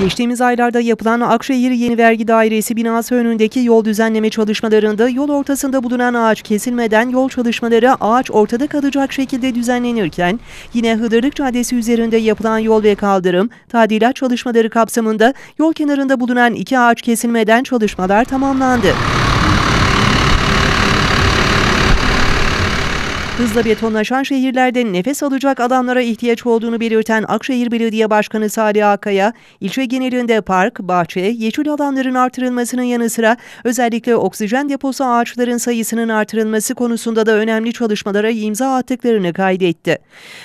Geçtiğimiz aylarda yapılan Akşehir Yeni Vergi Dairesi binası önündeki yol düzenleme çalışmalarında yol ortasında bulunan ağaç kesilmeden yol çalışmaları ağaç ortada kalacak şekilde düzenlenirken yine Hıdırlık Caddesi üzerinde yapılan yol ve kaldırım tadilat çalışmaları kapsamında yol kenarında bulunan iki ağaç kesilmeden çalışmalar tamamlandı. Hızla betonlaşan şehirlerde nefes alacak alanlara ihtiyaç olduğunu belirten Akşehir Belediye Başkanı Salih Akaya, ilçe genelinde park, bahçe, yeşil alanların artırılmasının yanı sıra özellikle oksijen deposu ağaçların sayısının artırılması konusunda da önemli çalışmalara imza attıklarını kaydetti.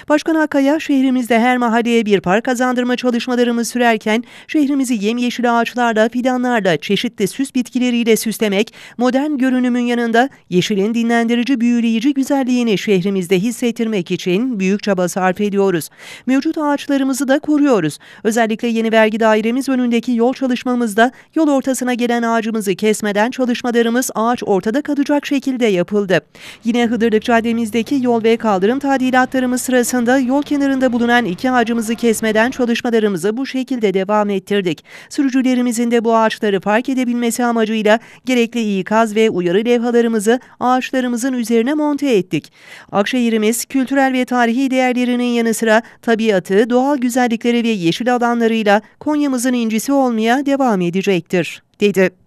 Başkan Akaya, şehrimizde her mahalleye bir park kazandırma çalışmalarımız sürerken şehrimizi yemyeşil ağaçlarla, fidanlarla, çeşitli süs bitkileriyle süslemek, modern görünümün yanında yeşilin dinlendirici, büyüleyici güzelliğini şehrimizde hissettirmek için büyük çaba sarf ediyoruz. Mevcut ağaçlarımızı da koruyoruz. Özellikle yeni vergi dairemiz önündeki yol çalışmamızda yol ortasına gelen ağacımızı kesmeden çalışmalarımız ağaç ortada kalacak şekilde yapıldı. Yine Hıdırlık Caddemizdeki yol ve kaldırım tadilatlarımız sırasında yol kenarında bulunan iki ağacımızı kesmeden çalışmalarımızı bu şekilde devam ettirdik. Sürücülerimizin de bu ağaçları fark edebilmesi amacıyla gerekli ikaz ve uyarı levhalarımızı ağaçlarımızın üzerine monte ettik. Akşehir'imiz kültürel ve tarihi değerlerinin yanı sıra tabiatı, doğal güzellikleri ve yeşil alanlarıyla Konya'mızın incisi olmaya devam edecektir, dedi.